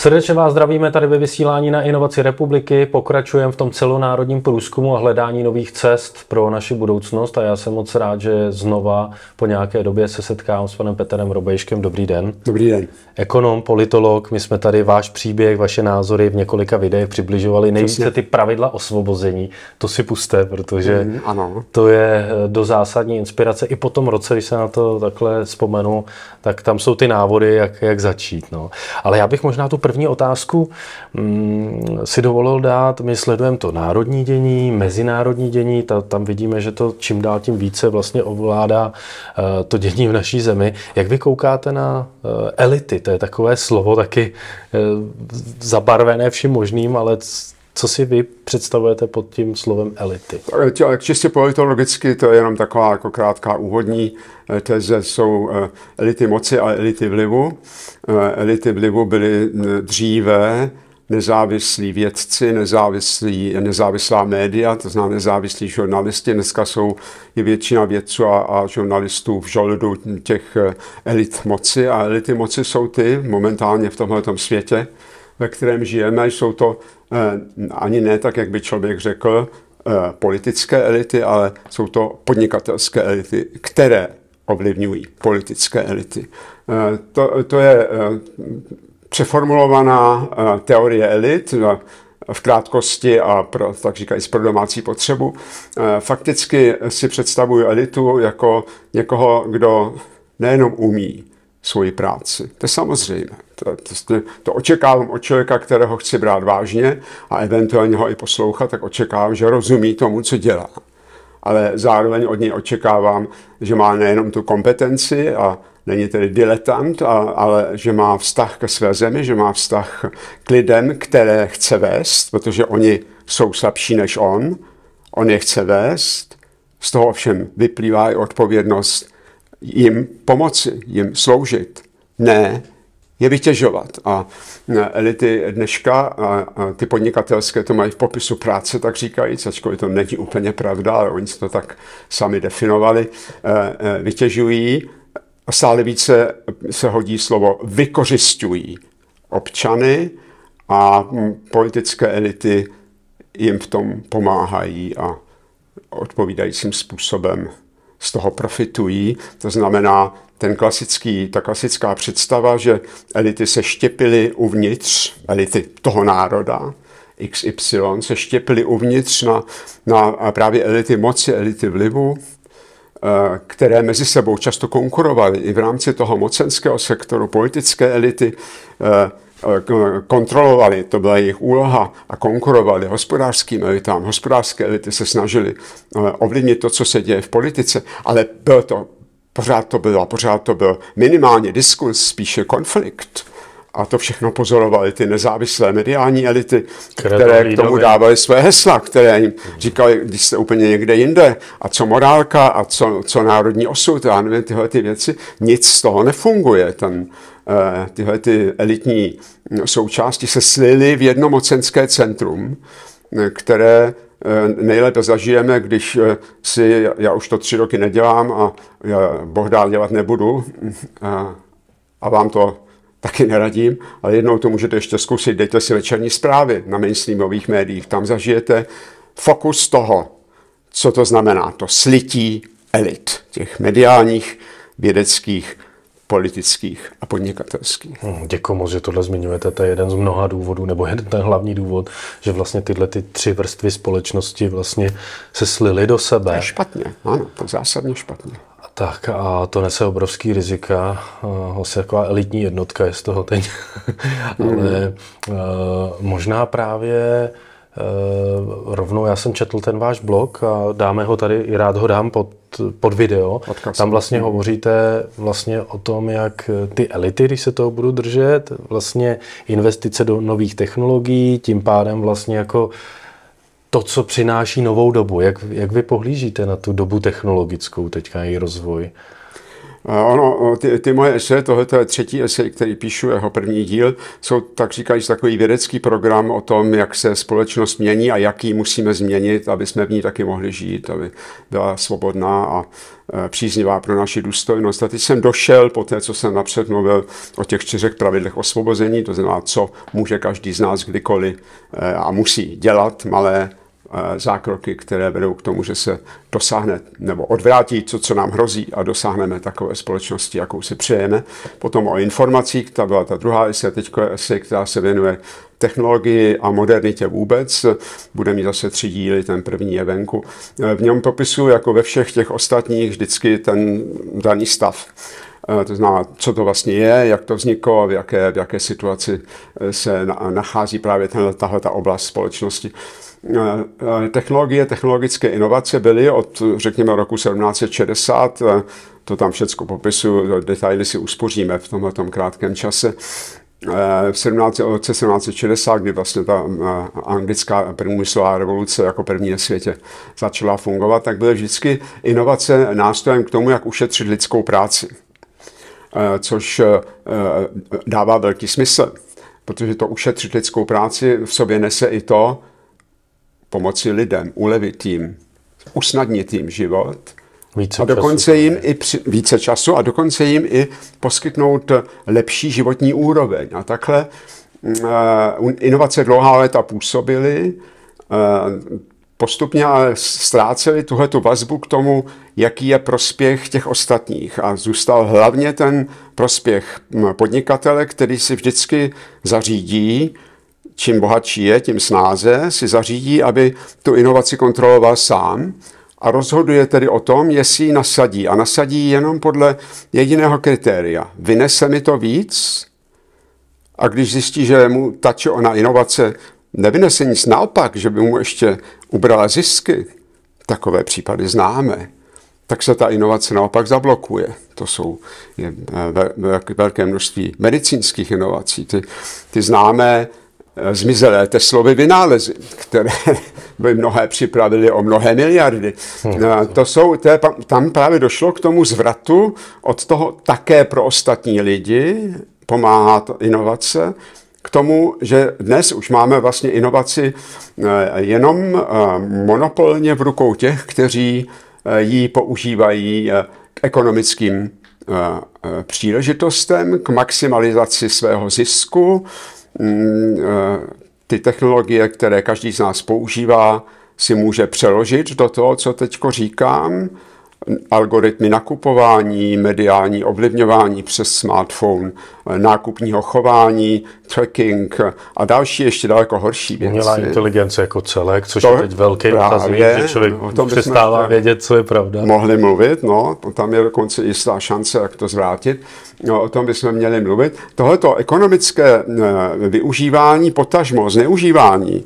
Srdečně vás zdravíme tady ve vysílání na Inovaci republiky. Pokračujeme v tom celonárodním průzkumu a hledání nových cest pro naši budoucnost a já jsem moc rád, že znova po nějaké době se setkám s panem Petrem Robejškem. Dobrý den. Dobrý den. Ekonom, politolog, my jsme tady váš příběh, vaše názory v několika videích přibližovali. Nejvíce ty pravidla osvobození, to si puste, protože mm, ano. to je eh, do zásadní inspirace. I po tom roce, když se na to takhle vzpomenu, tak tam jsou ty návody, jak, jak začít. No. Ale já bych možná tu první otázku mm, si dovolil dát, my sledujeme to národní dění, mezinárodní dění, ta, tam vidíme, že to čím dál tím více vlastně ovládá eh, to dění v naší zemi. Jak vy koukáte na eh, elity? To je takové slovo taky eh, zabarvené vším možným, ale co si vy představujete pod tím slovem elity? Čistě politologicky to je jenom taková jako krátká úvodní eh, teze. Jsou eh, elity moci a elity vlivu. Eh, elity vlivu byly dříve nezávislí vědci, nezávislí, nezávislá média, to znamená nezávislí žurnalisti. Dneska jsou je většina vědců a, a žurnalistů v žoldu těch elit moci a elity moci jsou ty momentálně v tomhle světě, ve kterém žijeme. Jsou to eh, ani ne tak, jak by člověk řekl, eh, politické elity, ale jsou to podnikatelské elity, které ovlivňují politické elity. Eh, to, to je přeformulovaná teorie elit v krátkosti a pro, tak říkají, pro domácí potřebu. Fakticky si představuju elitu jako někoho, kdo nejenom umí, svoji práci. To je samozřejmé. To, to, to očekávám od člověka, kterého chci brát vážně a eventuálně ho i poslouchat, tak očekávám, že rozumí tomu, co dělá. Ale zároveň od něj očekávám, že má nejenom tu kompetenci a není tedy diletant, a, ale že má vztah ke své zemi, že má vztah k lidem, které chce vést, protože oni jsou slabší než on, on je chce vést. Z toho ovšem vyplývá i odpovědnost jim pomoci, jim sloužit, ne je vytěžovat. A e, elity dneška, a, ty podnikatelské to mají v popisu práce, tak říkají, ačkoliv to není úplně pravda, ale oni to tak sami definovali, e, e, vytěžují a stále více se hodí slovo vykořistují občany a politické elity jim v tom pomáhají a odpovídajícím způsobem z toho profitují. To znamená, ten klasický, ta klasická představa, že elity se štěpily uvnitř, elity toho národa, XY se štěpily uvnitř na, na právě elity moci, elity vlivu, eh, které mezi sebou často konkurovaly i v rámci toho mocenského sektoru, politické elity, eh, Eh, kontrolovali, to byla jejich úloha, a konkurovali hospodářským elitám. Hospodářské elity se snažili eh, ovlivnit to, co se děje v politice, ale byl to, pořád to bylo, pořád to byl minimálně diskus, spíše konflikt. A to všechno pozorovali ty nezávislé mediální elity, které, které k tomu dávaly své hesla, které jim říkali, když jste úplně někde jinde, a co morálka, a co, co národní osud, a nevím, tyhle ty věci. Nic z toho nefunguje. Ten, Eh, tyhle ty elitní součásti se slily v jedno mocenské centrum, eh, které eh, nejlépe zažijeme, když si, já už to tři roky nedělám a boh dál dělat nebudu a, a vám to taky neradím, ale jednou to můžete ještě zkusit, dejte si večerní zprávy na mainstreamových médiích, tam zažijete fokus toho, co to znamená, to slití elit, těch mediálních, vědeckých politických a podnikatelských. Hm, děkuji moc, že tohle zmiňujete. To je jeden z mnoha důvodů, nebo jeden ten hlavní důvod, že vlastně tyhle ty tři vrstvy společnosti vlastně se slily do sebe. To je špatně, ano, to je zásadně špatně. Tak a to nese obrovský rizika. Eh, vlastně taková elitní jednotka je z toho teď. Ale mm. možná právě eh, rovnou já jsem četl ten váš blog a dáme ho tady, i rád ho dám pod pod video. Podcast. Tam vlastně hovoříte vlastně o tom, jak ty elity, když se toho budou držet, vlastně investice do nových technologií, tím pádem vlastně jako to, co přináší novou dobu. Jak, jak vy pohlížíte na tu dobu technologickou teďka její rozvoj? Ono, ty, ty moje esej, tohle je třetí esej, který píšu, jeho první díl, jsou tak říkajíc takový vědecký program o tom, jak se společnost mění a jak ji musíme změnit, aby jsme v ní taky mohli žít, aby byla svobodná a e, příznivá pro naši důstojnost. A teď jsem došel po té, co jsem napřed mluvil o těch čtyřech pravidlech osvobození, to znamená, co může každý z nás kdykoliv e, a musí dělat, malé zákroky, které vedou k tomu, že se dosáhne nebo odvrátí to, co nám hrozí a dosáhneme takové společnosti, jakou si přejeme. Potom o informacích, ta byla ta druhá esej, teď esej, která se věnuje technologii a modernitě vůbec. Bude mít zase tři díly, ten první je venku. V něm popisu, jako ve všech těch ostatních, vždycky ten daný stav e, to znamená, co to vlastně je, jak to vzniklo, v jaké, v jaké situaci e, se nachází právě tahle ta oblast společnosti. Eh, technologie, technologické inovace byly od, řekněme, roku 1760, eh, to tam všechno popisu, detaily si uspoříme v tomto krátkém čase, eh, v 17, od 1760, kdy vlastně ta anglická průmyslová revoluce jako první na světě začala fungovat, tak byly vždycky inovace nástrojem k tomu, jak ušetřit lidskou práci, což dává velký smysl, protože to ušetřit lidskou práci v sobě nese i to, pomoci lidem, ulevit jim, usnadnit jim život více a dokonce času. jim i při, více času a dokonce jim i poskytnout eh, lepší životní úroveň. A takhle uh, inovace dlouhá léta působily, uh, postupně ale ztráceli tuhle tu vazbu k tomu, jaký je prospěch těch ostatních. A zůstal hlavně ten prospěch mm, podnikatele, který si vždycky zařídí, čím bohatší je, tím snáze si zařídí, aby tu inovaci kontroloval sám a rozhoduje tedy o tom, jestli ji nasadí. A nasadí jenom podle jediného kritéria. Vynese mi to víc? A když zjistí, že mu ta či ona inovace nevynese nic naopak, že by mu ještě ubrala zisky, takové případy známe, tak se ta inovace naopak zablokuje. To jsou je e, velké množství medicínských inovací. Ty, ty známé Eh, zmizelé Teslovy vynálezy, které by mnohé připravili o mnohé miliardy. Hm. Eh, to jsou, to je, tam právě došlo k tomu zvratu od toho také pro ostatní lidi, pomáhá to inovace, k tomu, že dnes už máme vlastně inovaci eh, jenom monopolně v rukou těch, kteří ji používají k ekonomickým příležitostem, k maximalizaci svého zisku, Mm, eh, ty technologie, které každý z nás používá, si může přeložit do toho, co teď říkám algoritmy nakupování, mediální ovlivňování přes smartphone, eh, nákupního chování, tracking eh, a další ještě daleko horší věci. Měla inteligence jako celek, což to je teď velký otazník, že člověk o tom přestává vědět, co je pravda. Mohli mluvit, no, tam je dokonce jistá šance, jak to zvrátit. No, o tom bychom měli mluvit. Tohleto ekonomické eh, využívání, potažmo zneužívání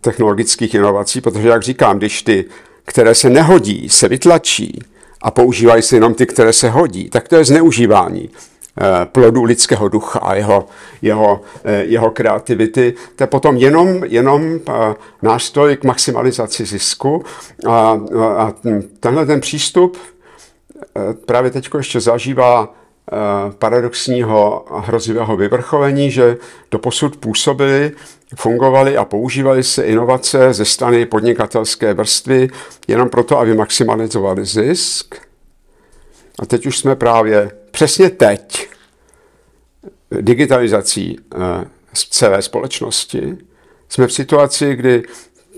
technologických inovací, protože, jak říkám, když ty které se nehodí, se vytlačí a používají se jenom ty, které se hodí, tak to je zneužívání eh, plodu lidského ducha a jeho, jeho, eh, jeho kreativity. To je potom jenom, jenom eh, nástroj k maximalizaci zisku. A, a tenhle ten přístup právě teď ještě zažívá Eh, paradoxního a hrozivého vyvrcholení, že doposud působily, fungovaly a používaly se inovace ze strany podnikatelské vrstvy jenom proto, aby maximalizovali zisk. A teď už jsme právě přesně teď digitalizací z eh, celé společnosti jsme v situaci, kdy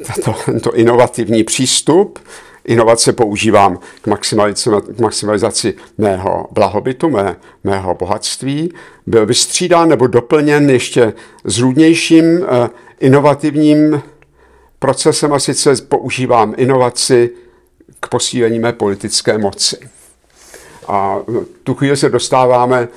tato, tento inovativní přístup inovace používám k maximalizaci, k maximalizaci mého blahobytu, mé, mého bohatství, byl vystřídán nebo doplněn ještě zrůdnějším eh, inovativním procesem a sice používám inovaci k posílení mé politické moci. A tu chvíli se dostáváme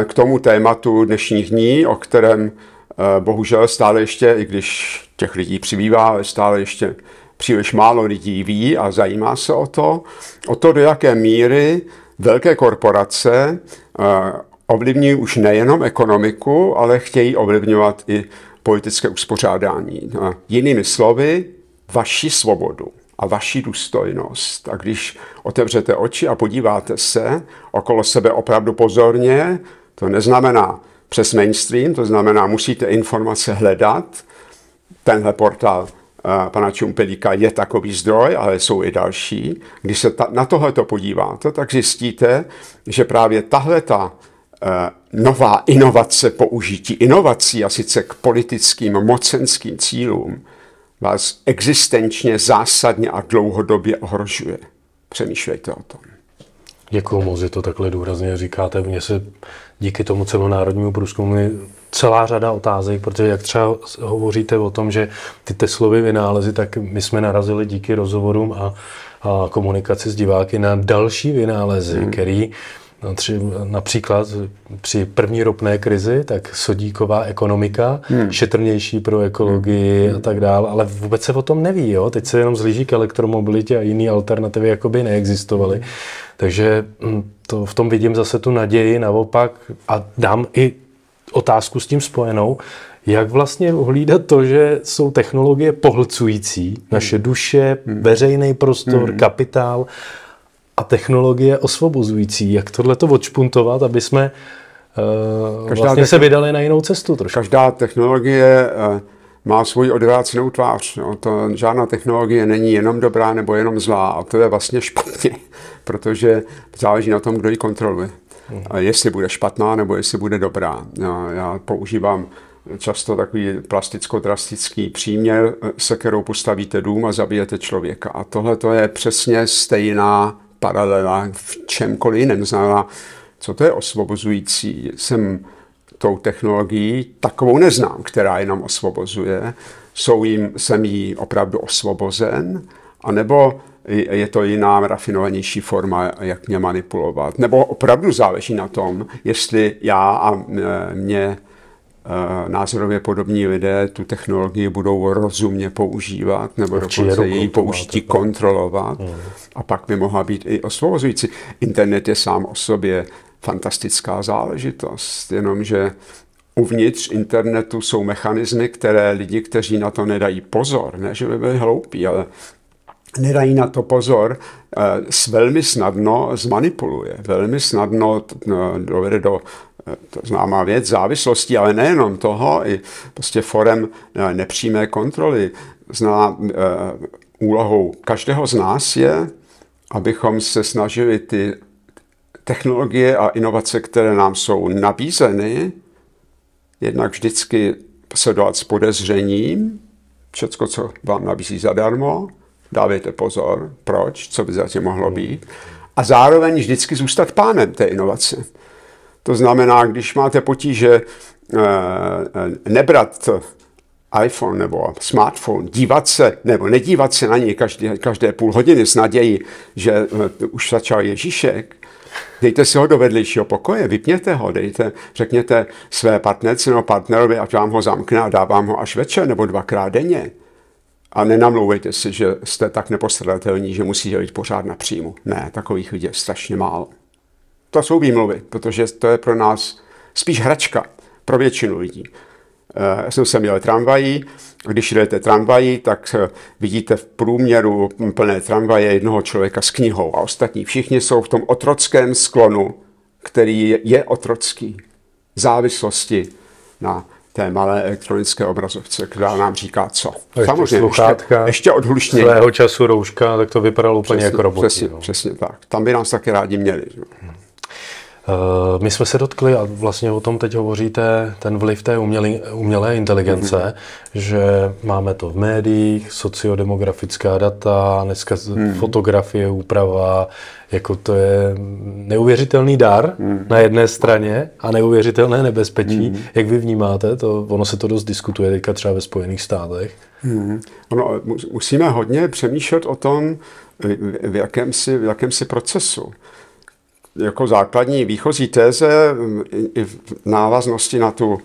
eh, k tomu tématu dnešních dní, o kterém eh, bohužel stále ještě, i když těch lidí přibývá, ale stále ještě příliš málo lidí ví a zajímá se o to, o to, do jaké míry velké korporace eh, ovlivňují už nejenom ekonomiku, ale chtějí ovlivňovat i politické uspořádání. Jinými slovy, vaši svobodu a vaši důstojnost. A když otevřete oči a podíváte se okolo sebe opravdu pozorně, to neznamená přes mainstream, to znamená, musíte informace hledat. Tenhle portál pana Čumpelíka je takový zdroj, ale jsou i další. Když se ta, na to podíváte, tak zjistíte, že právě tahle ta eh, nová inovace použití inovací a sice k politickým mocenským cílům vás existenčně zásadně a dlouhodobě ohrožuje. Přemýšlejte o tom. Děkuji moc, že to takhle důrazně říkáte. Mně se díky tomu celonárodnímu průzkumu celá řada otázek, protože jak třeba hovoříte o tom, že ty Teslovy vynálezy, tak my jsme narazili díky rozhovorům a, a komunikaci s diváky na další vynálezy, hmm. který no, Například při první ropné krizi, tak sodíková ekonomika, hmm. šetrnější pro ekologii hmm. a tak dále, ale vůbec se o tom neví. Jo? Teď se jenom zlíží k elektromobilitě a jiné alternativy jakoby neexistovaly. Hmm. Takže hm, to v tom vidím zase tu naději, naopak, a dám i otázku s tím spojenou, jak vlastně hlídat to, že jsou technologie pohlcující, naše hmm. duše, hmm. veřejný prostor, hmm. kapitál a technologie osvobozující. Jak tohle to odšpuntovat, aby jsme uh, každá vlastně techn... se vydali na jinou cestu trošku. Každá technologie uh, má svůj odvrácenou tvář. No. To, žádná technologie není jenom dobrá nebo jenom zlá a to je vlastně špatně, protože záleží na tom, kdo ji kontroluje jestli bude špatná nebo jestli bude dobrá. Já, já používám často takový plasticko-drastický příměr, se kterou postavíte dům a zabijete člověka. A tohle to je přesně stejná paralela v čemkoliv jiném. Znamená, co to je osvobozující. Jsem tou technologií takovou neznám, která je osvobozuje. Jsou jim, jsem jí opravdu osvobozen, anebo je to jiná, rafinovanější forma, jak mě manipulovat. Nebo opravdu záleží na tom, jestli já a mě e, názorově podobní lidé tu technologii budou rozumně používat nebo Určitě dokonce její použití to. kontrolovat hmm. a pak by mohla být i osvobozující. Internet je sám o sobě fantastická záležitost, jenomže uvnitř internetu jsou mechanismy, které lidi, kteří na to nedají pozor, ne že by byli hloupí, ale nedají na to pozor, eh, s velmi snadno zmanipuluje, velmi snadno eh, dovede do eh, to známá věc závislosti, ale nejenom toho, i prostě forem nepřímé kontroly. Zná úlohou každého z nás je, abychom se snažili ty technologie a inovace, které nám jsou nabízeny, jednak vždycky sledovat s podezřením, všecko, co vám nabízí zadarmo, dávejte pozor, proč, co by zatím mohlo být. A zároveň vždycky zůstat pánem té inovace. To znamená, když máte potíže eh, eh, nebrat iPhone nebo smartphone, dívat se nebo nedívat se na něj každé, každé půl hodiny s nadějí, že eh, už začal Ježíšek, dejte si ho do vedlejšího pokoje, vypněte ho, dejte, řekněte své partnerce nebo partnerovi, ať vám ho zamkne a dávám ho až večer nebo dvakrát denně. A nenamlouvejte si, že jste tak nepostradatelní, že musíte být pořád na příjmu. Ne, takových lidí je strašně málo. To jsou výmluvy, protože to je pro nás spíš hračka pro většinu lidí. Eh, já jsem se měl tramvají, když jdete tramvají, tak eh, vidíte v průměru plné tramvaje jednoho člověka s knihou a ostatní všichni jsou v tom otrockém sklonu, který je otrocký, závislosti na té malé elektronické obrazovce, která nám říká co. Ještě Samozřejmě, sluchátka, ještě, ještě odhlušnění. Svého času rouška, tak to vypadalo úplně přesně, jako robotí. Přesně, jo. přesně tak. Tam by nás taky rádi měli. Že? Eh, my jsme se dotkli, a vlastně o tom teď hovoříte, ten vliv té umělé, umělé inteligence, mm-hmm. že máme to v médiích, sociodemografická data, dneska mm-hmm. fotografie, úprava, jako to je neuvěřitelný dar mm-hmm. na jedné straně a neuvěřitelné nebezpečí. Mm-hmm. Jak vy vnímáte, to, ono se to dost diskutuje teďka třeba ve Spojených státech. Mm-hmm. Ono, musíme hodně přemýšlet o tom, v jakémsi, v jakémsi procesu jako základní výchozí téze mm, i v návaznosti na, tu,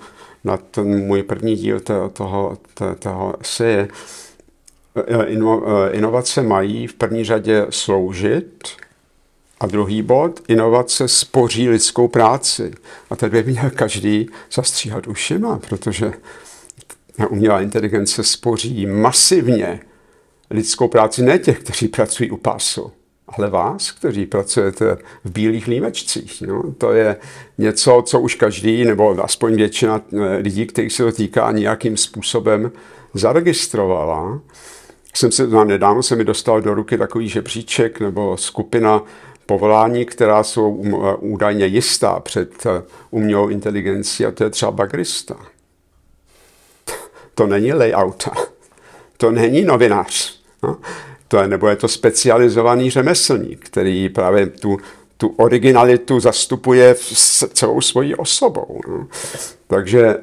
na ten můj první díl toho, toho, toho si, e, ino, e, inovace mají v první řadě sloužit a druhý bod, inovace spoří lidskou práci. A teď by měl každý zastříhat ušima, protože umělá inteligence spoří masivně lidskou práci ne těch, kteří pracují u pásu, ale vás, kteří pracujete v bílých límečcích. No, to je něco, co už každý, nebo aspoň většina eh, lidí, kterých se to týká, nějakým způsobem zaregistrovala. Jsem se, no, nedávno se mi dostal do ruky takový žebříček nebo skupina povolání, která jsou um, eh, údajně jistá před eh, umělou inteligencí, a to je třeba bagrista. To není layouta, to není novinář. No? to je, nebo je to specializovaný řemeslník, který právě tu, tu originalitu zastupuje s celou svojí osobou. No. Takže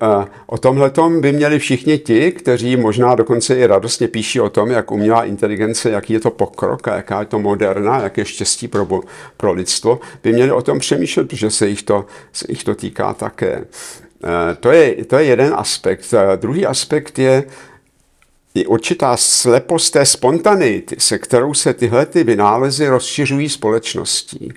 o tomhle by měli všichni ti, kteří možná dokonce i radostně píší o tom, jak umělá inteligence, jaký je to pokrok a jaká je to moderna, jak je štěstí pro, pro lidstvo, by měli o tom přemýšlet, protože se jich to, se jich to týká také. E, to, je, to je jeden aspekt. E, druhý aspekt je, i určitá slepost té spontaneity, se kterou se tyhle ty vynálezy rozšiřují společností.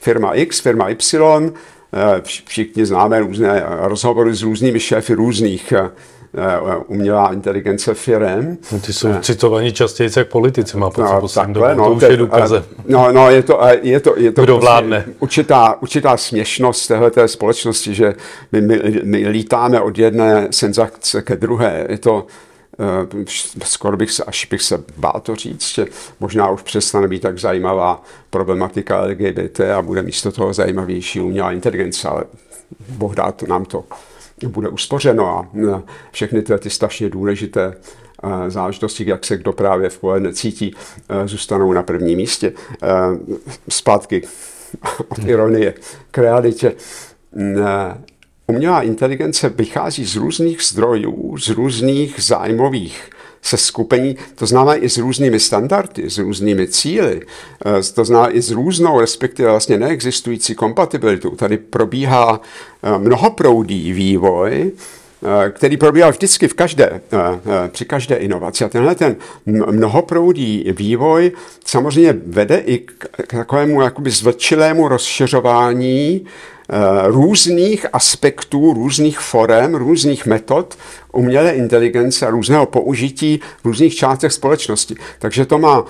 Firma X, firma Y, eh, všichni známe různé eh, rozhovory s různými šéfy různých eh, umělá inteligence firem. No, ty jsou citovaní častěji jak politici, má pocit no, poslední dobou, no, to už je důkaze. No, no, je to, je to, je to Kdo prostě vládne. Určitá, určitá směšnost téhleté společnosti, že my, my, my lítáme od jedné senzace ke druhé. Je to, Eh, skoro bych se, až bych se bál to říct, že možná už přestane být tak zajímavá problematika LGBT a bude místo toho zajímavější umělá inteligence, ale boh dá to nám to bude uspořeno a eh, všechny tyhle ty strašně důležité eh, záležitosti, jak se kdo právě v poledne cítí, zůstanou na prvním místě. Zpátky od ironie k realitě umělá inteligence vychází z různých zdrojů, z různých zájmových se skupení, to znamená i s různými standardy, s různými cíly, eh, to znamená i s různou, respektive vlastně neexistující kompatibilitou. Tady probíhá eh, mnohoproudý vývoj, eh, který probíhal vždycky v každé, při každé inovaci. A tenhle ten mnohoproudý vývoj samozřejmě vede i k takovému jakoby zvlčilému rozšiřování Eh, různých aspektů, různých forem, různých metod umělé inteligence, různého použití v různých částech společnosti. Takže to má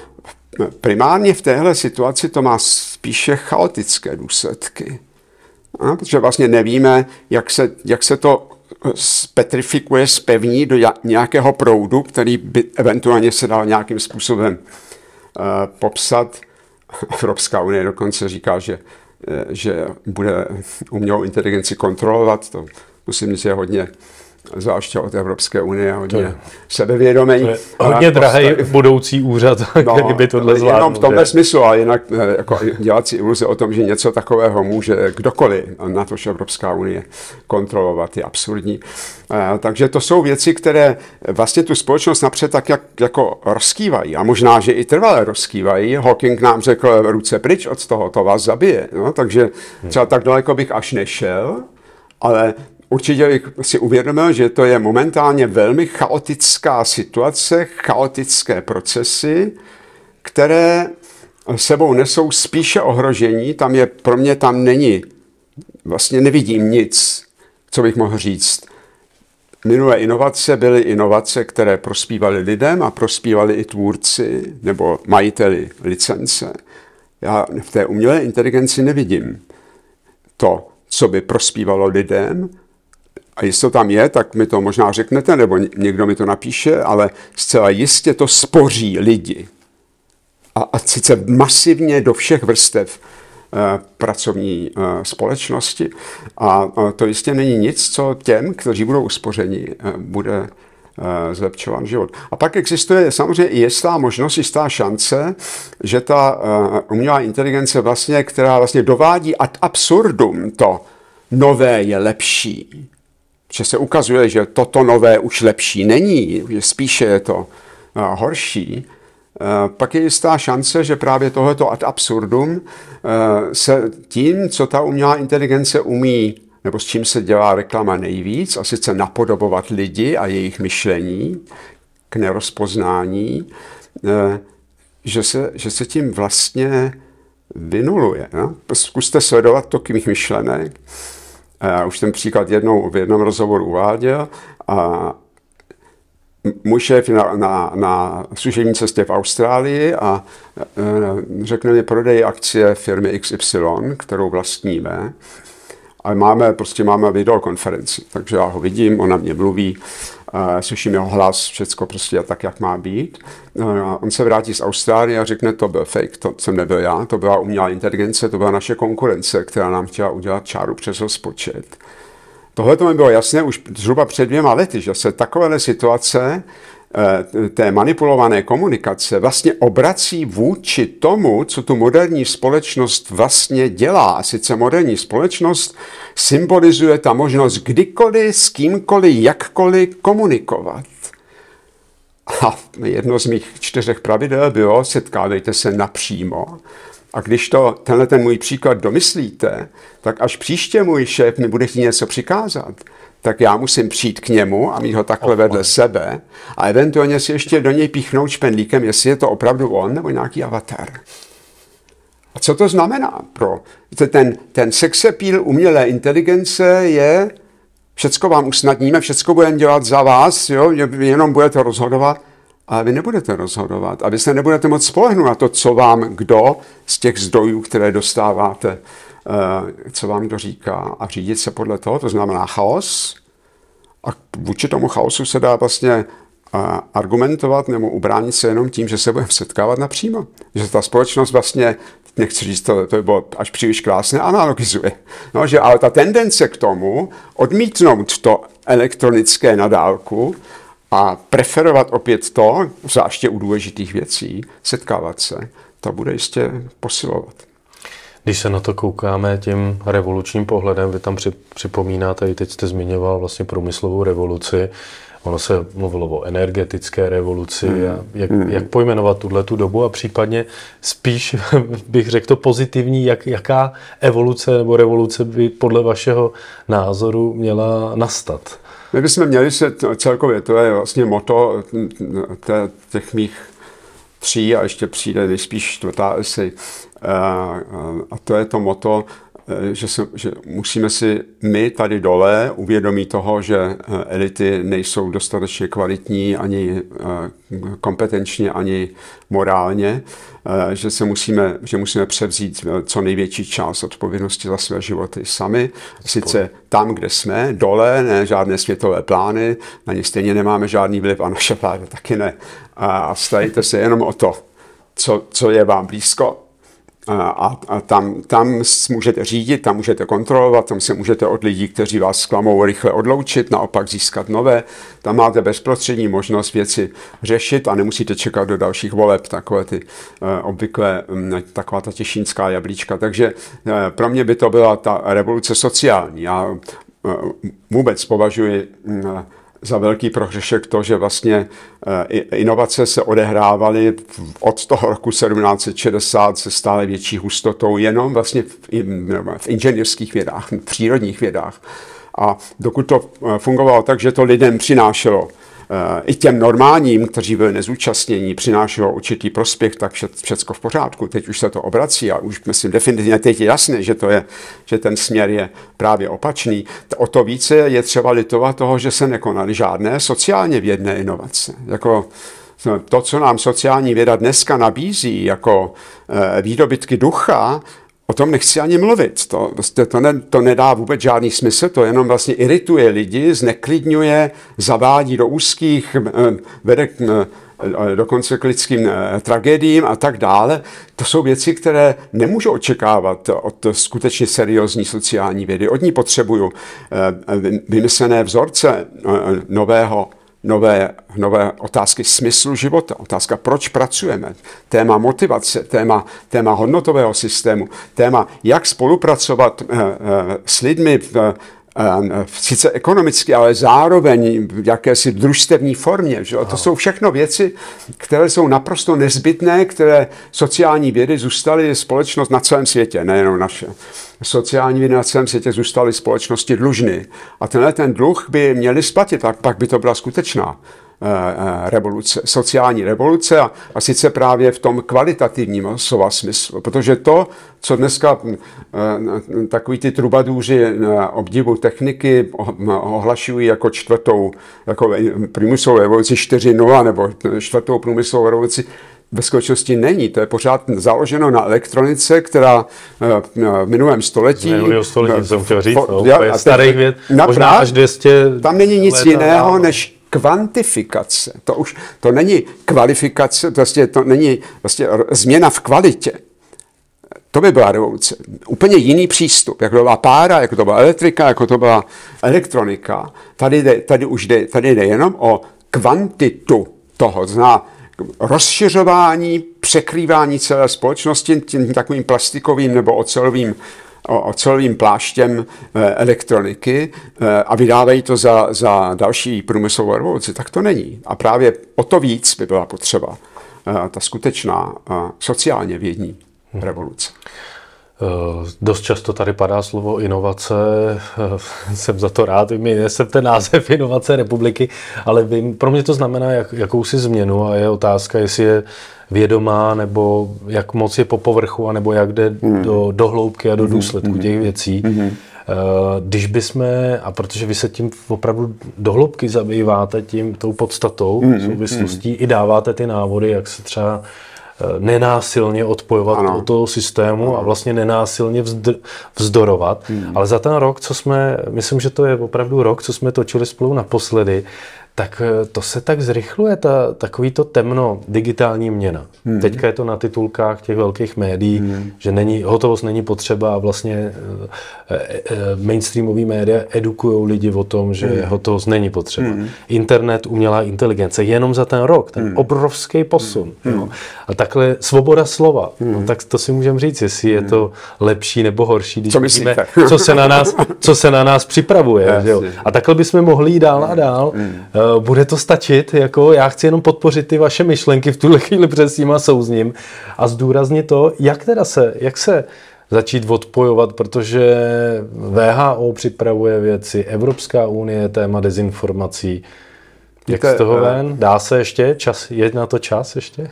primárně v téhle situaci to má spíše chaotické důsledky. A, protože vlastně nevíme, jak se, jak se to spetrifikuje, spevní do nějakého proudu, který by eventuálně se dal nějakým způsobem uh, popsat. Evropská unie dokonce říká, že že bude umělou inteligenci kontrolovat, to musím říct, je hodně zvláště od Evropské unie, hodně sebevědomý, sebevědomí. hodně drahý postav... budoucí úřad, no, který by tohle zvládl. Jenom v tomhle smyslu, ale jinak eh, jako dělat si iluze o tom, že něco takového může kdokoliv, na že Evropská unie, kontrolovat, je absurdní. Eh, takže to jsou věci, které vlastně tu společnost napřed tak jak, jako rozkývají a možná, že i trvale rozkývají. Hawking nám řekl, ruce pryč od toho, to vás zabije. No, takže hmm. třeba tak daleko bych až nešel, ale určitě si uvědomil, že to je momentálně velmi chaotická situace, chaotické procesy, které sebou nesou spíše ohrožení. Tam je, pro mě tam není, vlastně nevidím nic, co bych mohl říct. Minulé inovace byly inovace, které prospívaly lidem a prospívaly i tvůrci nebo majiteli licence. Já v té umělé inteligenci nevidím to, co by prospívalo lidem, a jestli to tam je, tak mi to možná řeknete, nebo někdo mi to napíše, ale zcela jistě to spoří lidi. A, a sice masivně do všech vrstev eh, pracovní eh, společnosti. A to jistě není nic, co těm, kteří budou uspořeni, eh, bude zlepšovat život. A pak existuje samozřejmě i jistá možnost, jistá šance, že ta umělá inteligence vlastně, která vlastně dovádí ad absurdum to, nové je lepší že se ukazuje, že toto nové už lepší není, že spíše je to eh, horší, eh, pak je jistá šance, že právě tohleto ad absurdum eh, se tím, co ta umělá inteligence umí, nebo s čím se dělá reklama nejvíc, a sice napodobovat lidi a jejich myšlení k nerozpoznání, že se, že se tím vlastně vynuluje. No? Zkuste sledovat to mých myšlenek já už ten příklad jednou v jednom rozhovoru uváděl. A můj šéf je na, na, na služební cestě v Austrálii a e, řekne mi prodej akcie firmy XY, kterou vlastníme ale máme, prostě máme videokonferenci, takže já ho vidím, ona mě mluví, slyším jeho hlas, všecko prostě tak, jak má být. On se vrátí z Austrálie a řekne, to byl fake, to jsem nebyl já, to byla umělá inteligence, to byla naše konkurence, která nám chtěla udělat čáru přes rozpočet. Tohle to mi bylo jasné už zhruba před dvěma lety, že se takovéhle situace Eh, té manipulované komunikace vlastně obrací vůči tomu, co tu moderní společnost vlastně dělá. A sice moderní společnost symbolizuje ta možnost kdykoliv, s kýmkoliv, jakkoliv komunikovat. A jedno z mých čtyřech pravidel bylo, setkávejte se napřímo. A když to, tenhle ten můj příklad domyslíte, tak až příště můj šéf mi bude chtít něco přikázat, tak já musím přijít k němu a mít ho takhle oh, vedle sebe a eventuálně si ještě do něj píchnout špendlíkem, jestli je to opravdu on nebo nějaký avatar. A co to znamená pro... Ten, ten sexepíl umělé inteligence je, všecko vám usnadníme, všecko budeme dělat za vás, jo? jenom budete rozhodovat ale vy nebudete rozhodovat a vy se nebudete moc spolehnout na to, co vám kdo z těch zdrojů, které dostáváte, eh, co vám kdo říká a řídit se podle toho, to znamená chaos a vůči tomu chaosu se dá vlastně eh, argumentovat nebo ubránit se jenom tím, že se budeme setkávat napřímo. Že ta společnost vlastně, nechci říct, to, to bylo až příliš krásné, analogizuje. No, že, ale ta tendence k tomu odmítnout to elektronické nadálku, a preferovat opět to, zvláště u důležitých věcí, setkávat se, to bude jistě posilovat. Když se na to koukáme tím revolučním pohledem, vy tam připomínáte, i teď jste zmiňoval vlastně průmyslovou revoluci, ono se mluvilo o energetické revoluci. mm. A jak, mm. jak pojmenovat tuhle tu dobu a případně spíš bych řekl to pozitivní, jak, jaká evoluce nebo revoluce by podle vašeho názoru měla nastat? My bychom měli se no, celkově, to je vlastně moto těch mých tří a ještě přijde nejspíš čtvrtá esej. Eh, a to je to moto Eh, že, se, že musíme si my tady dole uvědomí toho, že eh, elity nejsou dostatečně kvalitní ani eh, kompetenčně, ani morálně, že, se musíme, že musíme převzít co největší část odpovědnosti za své životy sami. Sice tam, kde jsme, dole, ne žádné světové plány, na ně stejně nemáme žádný vliv a naše vláda taky ne. A starejte se jenom o to, co, co je vám blízko a, tam, tam můžete řídit, tam můžete kontrolovat, tam se můžete od lidí, kteří vás zklamou, rychle odloučit, naopak získat nové. Tam máte bezprostřední možnost věci řešit a nemusíte čekat do dalších voleb, takové ty eh, obvykle obvyklé, mm, taková ta těšínská jablíčka. Takže eh, pro mě by to byla ta revoluce sociální. Já eh, vůbec považuji mm, za velký prohřešek to, že vlastně eh, inovace se odehrávaly od toho roku 1760 se stále větší hustotou jenom vlastně v, inženýrských vědách, v přírodních vědách. A dokud to eh, fungovalo tak, že to lidem přinášelo i těm normálním, kteří byli nezúčastnění, přinášelo určitý prospěch, tak vše, všecko v pořádku. Teď už se to obrací a už myslím definitivně teď je jasné, že, to je, že ten směr je právě opačný. O to více je třeba litovat toho, že se nekonaly žádné sociálně vědné inovace. Jako no, to, co nám sociální věda dneska nabízí jako eh, výdobytky ducha, o tom nechci ani mluvit. To, to, prostě to, ne, to nedá vůbec žádný smysl, to jenom vlastně irituje lidi, zneklidňuje, zavádí do úzkých, vede k, e, dokonce k lidským e, tragédiím a tak dále. To jsou věci, které nemůžu očekávat od skutečně seriózní sociální vědy. Od ní potřebuju e, vymyslené vzorce nového nové, nové otázky smyslu života, otázka, proč pracujeme, téma motivace, téma, téma hodnotového systému, téma, jak spolupracovat eh, eh, s lidmi v Ehm, sice ekonomicky, ale zároveň v jakési družstevní formě. Že? to jsou všechno věci, které jsou naprosto nezbytné, které sociální vědy zůstaly společnost na celém světě, nejenom naše. Sociální vědy na celém světě zůstaly společnosti dlužny. A tenhle ten dluh by měli splatit, a pak by to byla skutečná Eh, eh, revoluce, sociální revoluce a, a sice právě v tom kvalitativním slova smyslu, protože to, co dneska eh, takový ty trubadůři obdivu techniky ohlašují jako čtvrtou, jako e, průmyslovou revoluci 4.0 nebo čtvrtou průmyslovou revoluci, ve skutečnosti není. To je pořád založeno na elektronice, která v minulém století... v minulém století jsem chtěl říct, no, já, starých věd, možná až 200 Tam není nic jiného, než kvantifikace. To už to není kvalifikace, to, vlastně, to není vlastně změna v kvalitě. To by byla revoluce. Úplně jiný přístup, jako to byla pára, jako to byla elektrika, jako to byla elektronika. Tady, jde, tady už jde, tady jde jenom o kvantitu toho, zná rozšiřování, překrývání celé společnosti tím takovým plastikovým nebo ocelovým ocelovým pláštěm eh, elektroniky eh, a vydávají to za, za další průmyslovou revoluci, tak to není. A právě o to víc by byla potřeba eh, ta skutečná sociálně vědní mhm. revoluce. Hmm. Eh, dost často tady padá slovo inovace, eh, jsem za to rád, my jsem ten název Inovace republiky, ale vím, pro mě to znamená jak, jakousi změnu a je otázka, jestli je vědomá, nebo jak moc je po povrchu, nebo jak jde hmm. do, do hloubky a do hmm. důsledku hmm. těch věcí. Eh, když bychom, a protože vy se tím opravdu do hloubky zabýváte tím, tou podstatou, souvislostí, i dáváte ty návody, jak se třeba Eh, nenásilně odpojovat ano. od toho systému ano. a vlastně nenásilně vzdr- vzdorovat. Hmm. Ale za ten rok, co jsme, myslím, že to je opravdu rok, co jsme točili spolu naposledy, tak eh, to se tak zrychluje, ta, takový to temno, digitální měna. Hmm. Teďka je to na titulkách těch velkých médií, hmm. že není, hotovost není potřeba a vlastně e, e, mainstreamový média edukují lidi o tom, že hmm. hotovost není potřeba. Hmm. Internet, umělá inteligence, jenom za ten rok, ten hmm. obrovský hmm. posun. Hmm. No. A takhle svoboda slova, no, hmm. no, tak to si můžeme říct, jestli hmm. je to lepší nebo horší, když co myslíme, co se na nás, co se na nás připravuje. že jo. A takhle bychom mohli jít dál a dál. Hmm uh, bude to stačit, jako já chci jenom podpořit ty vaše myšlenky v tuhle chvíli před s souzním a zdůraznit to, jak teda se, jak se začít odpojovat, protože VHO připravuje věci, Evropská unie téma dezinformací. Jak z toho eh, ven? Dá se ještě? Čas, je na to čas ještě?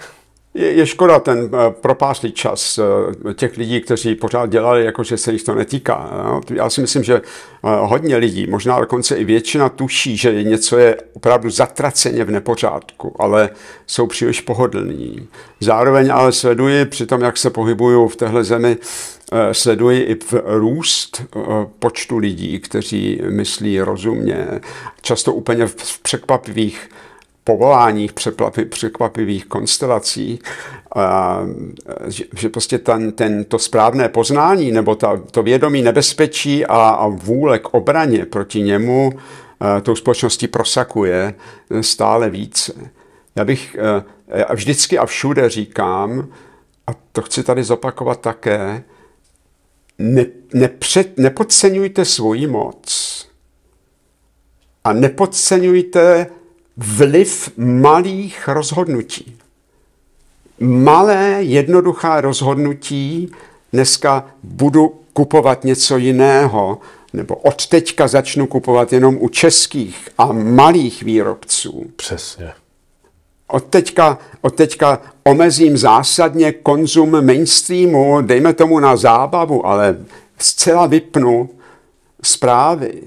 Je, je škoda ten eh, propáslý čas eh, těch lidí, kteří pořád dělali, jakože se jich to netýká. No. Já si myslím, že eh, hodně lidí, možná dokonce i většina tuší, že něco je opravdu zatraceně v nepořádku, ale jsou příliš pohodlní. Zároveň ale sleduji při tom, jak se pohybuju v téhle zemi, sleduji i v růst počtu lidí, kteří myslí rozumně, často úplně v překvapivých povoláních, překvapivých konstelací, že, že prostě ten, ten, to správné poznání nebo ta, to vědomí nebezpečí a, a vůle k obraně proti němu tou společností prosakuje stále více. Já bych já vždycky a všude říkám, a to chci tady zopakovat také, ne, nepřed, nepodceňujte svoji moc a nepodceňujte vliv malých rozhodnutí. Malé, jednoduchá rozhodnutí, dneska budu kupovat něco jiného, nebo od teďka začnu kupovat jenom u českých a malých výrobců. Přesně. Od teďka, od teďka omezím zásadně konzum mainstreamu, dejme tomu na zábavu, ale zcela vypnu zprávy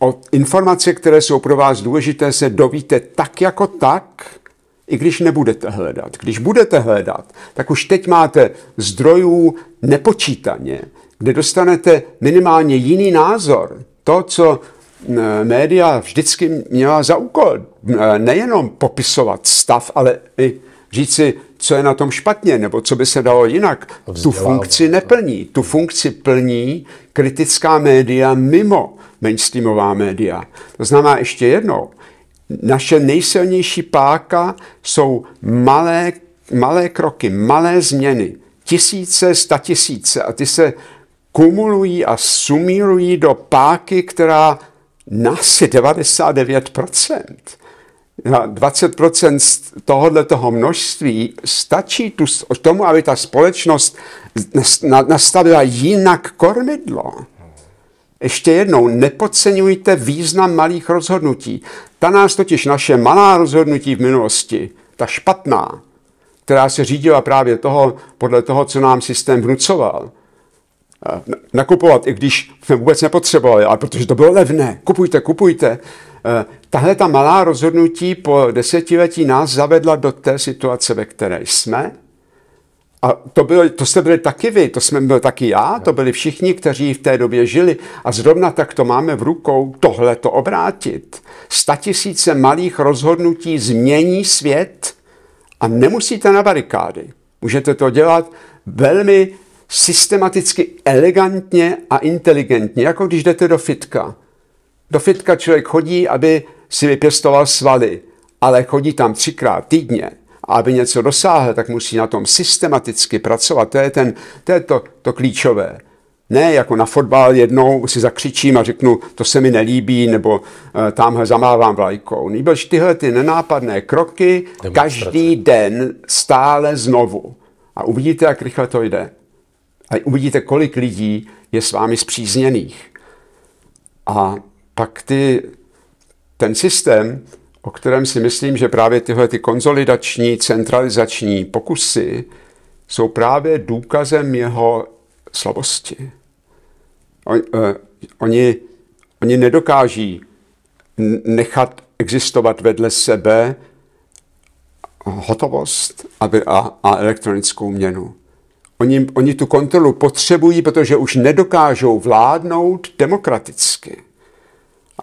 O informace, které jsou pro vás důležité, se dovíte tak jako tak, i když nebudete hledat. Když budete hledat, tak už teď máte zdrojů nepočítaně, kde dostanete minimálně jiný názor. To, co média vždycky měla za úkol nejenom popisovat stav, ale i říci, co je na tom špatně, nebo co by se dalo jinak. Tu funkci no. neplní. Tu funkci plní kritická média mimo mainstreamová média. To znamená ještě jednou, naše nejsilnější páka jsou malé, malé kroky, malé změny, tisíce, statisíce a ty se kumulují a sumírují do páky, která nás je 99%. Na 20% tohohle toho množství stačí tu, tomu, aby ta společnost nastavila jinak kormidlo. Ještě jednou, nepodceňujte význam malých rozhodnutí. Ta nás totiž naše malá rozhodnutí v minulosti, ta špatná, která se řídila právě toho, podle toho, co nám systém vnucoval, eh, nakupovat, i když jsme vůbec nepotřebovali, ale protože to bylo levné, kupujte, kupujte. Eh, tahle ta malá rozhodnutí po desetiletí nás zavedla do té situace, ve které jsme, a to, bylo, to jste byli taky vy, to jsme byli taky já, to byli všichni, kteří v té době žili. A zrovna tak to máme v rukou, tohle to obrátit. Statisíce malých rozhodnutí změní svět a nemusíte na barikády. Můžete to dělat velmi systematicky, elegantně a inteligentně, jako když jdete do fitka. Do fitka člověk chodí, aby si vypěstoval svaly, ale chodí tam třikrát týdně. A aby něco dosáhl, tak musí na tom systematicky pracovat. To je, ten, to, je to, to klíčové. Ne jako na fotbal jednou si zakřičím a řeknu, to se mi nelíbí, nebo eh, tamhle zamávám vlajkou. Nýbrž tyhle ty nenápadné kroky Demonstrace. každý den stále znovu. A uvidíte, jak rychle to jde. A uvidíte, kolik lidí je s vámi zpřízněných. A pak ty, ten systém o kterém si myslím, že právě tyhle ty konzolidační, centralizační pokusy jsou právě důkazem jeho slabosti. On, eh, oni, oni nedokáží nechat existovat vedle sebe hotovost a, a, a elektronickou měnu. Oni, oni tu kontrolu potřebují, protože už nedokážou vládnout demokraticky.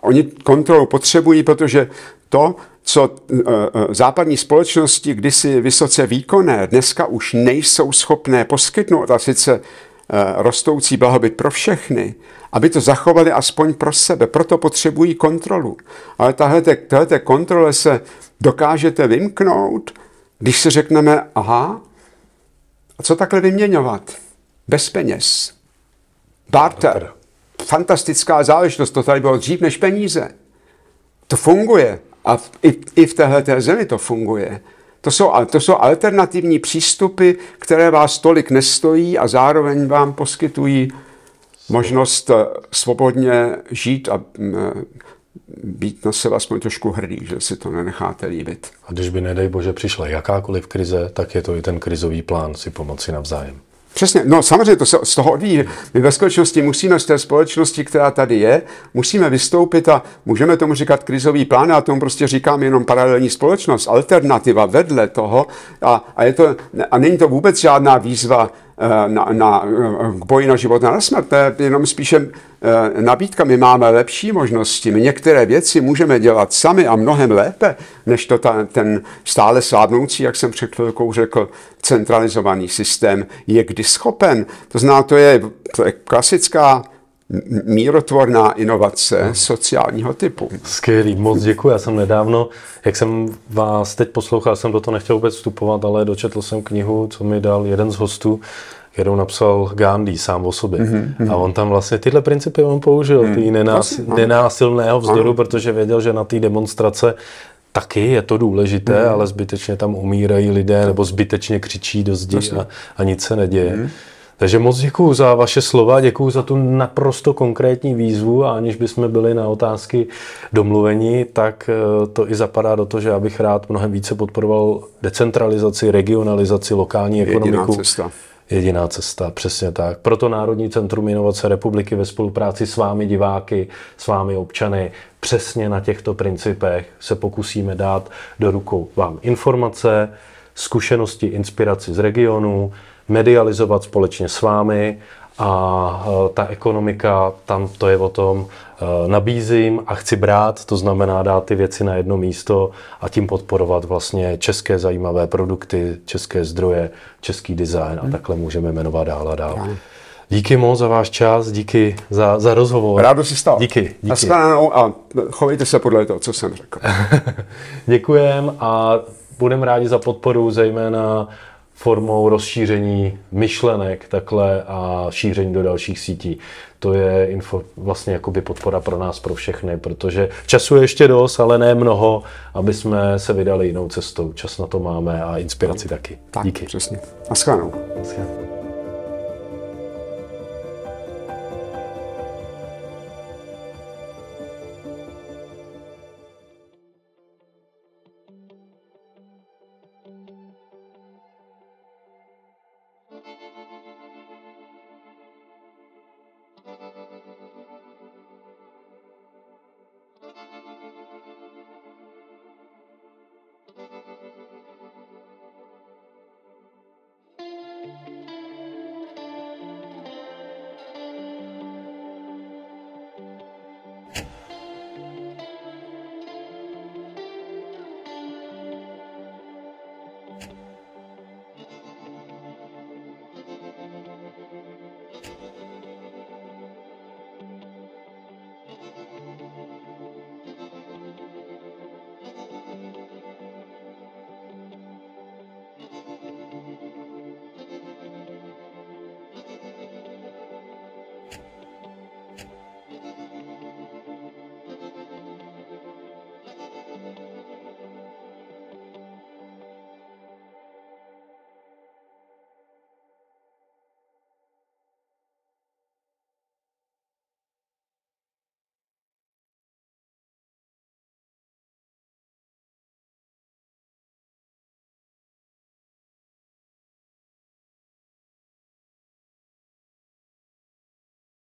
oni kontrolu potřebují, protože to, co eh, eh, západní společnosti kdysi vysoce výkonné, dneska už nejsou schopné poskytnout, a sice eh, rostoucí blahobyt pro všechny, aby to zachovali aspoň pro sebe. Proto potřebují kontrolu. Ale tahle kontrole se dokážete vymknout, když si řekneme, aha, a co takhle vyměňovat? Bez peněz. Barter. No, fantastická záležitost, to tady bylo dřív než peníze. To funguje a i, i v téhle zemi to funguje. To jsou, to jsou alternativní přístupy, které vás tolik nestojí a zároveň vám poskytují možnost eh, svobodně žít a mm, eh, být na sebe aspoň trošku hrdý, že si to nenecháte líbit. A když by, nedej bože, přišla jakákoliv krize, tak je to i ten krizový plán si pomoci navzájem. Přesně, no samozřejmě to se z toho odvíjí. My ve skutečnosti musíme z té společnosti, která tady je, musíme vystoupit a můžeme tomu říkat krizový plán, a tomu prostě říkám jenom paralelní společnost, alternativa vedle toho a, a, je to, a není to vůbec žádná výzva Eh, na, na, eh, k boji na život, na smrt, to je jenom spíše eh, nabídka. My máme lepší možnosti, my některé věci můžeme dělat sami a mnohem lépe, než to ta, ten stále sádnoucí, jak jsem před chvilkou řekl, centralizovaný systém je kdy schopen. To zná, to je, to je klasická mírotvorná inovace sociálního typu. Skvělý, moc děkuji. Já jsem nedávno, jak jsem vás teď poslouchal, jsem do toho nechtěl vůbec vstupovat, ale dočetl jsem knihu, co mi dal jeden z hostů, kterou napsal Gandhi sám o sobě. Mm-hmm. A on tam vlastně tyhle principy on použil, mm. ty nenás, nenásilného vzdoru, mm. protože věděl, že na té demonstrace taky je to důležité, mm. ale zbytečně tam umírají lidé nebo zbytečně křičí do zdi a, a nic se neděje. Mm. Takže moc děkuji za vaše slova, děkuji za tu naprosto konkrétní výzvu a aniž bychom byli na otázky domluveni, tak eh, to i zapadá do toho, že já bych rád mnohem více podporoval decentralizaci, regionalizaci, lokální Jediná ekonomiku. Cesta. Jediná cesta, přesně tak. Proto Národní centrum inovace republiky ve spolupráci s vámi diváky, s vámi občany, přesně na těchto principech se pokusíme dát do rukou vám informace, zkušenosti, inspiraci z regionu, medializovat společně s vámi a eh, ta ekonomika, tam to je o tom, eh, nabízím a chci brát, to znamená dát ty věci na jedno místo a tím podporovat vlastně české zajímavé produkty, české zdroje, český design a hmm. takhle můžeme jmenovat dál a dál. Díky moc za váš čas, díky za, za rozhovor. Rádo si stal. Díky. díky. A, a chovejte se podle toho, co jsem řekl. Děkujem a budem rádi za podporu, zejména formou rozšíření myšlenek takhle a šíření do dalších sítí. To je info, vlastně jakoby podpora pro nás, pro všechny, protože času je ještě dost, ale ne mnoho, aby jsme se vydali jinou cestou. Čas na to máme a inspiraci taky. Tak, Díky. přesně. a shledanou.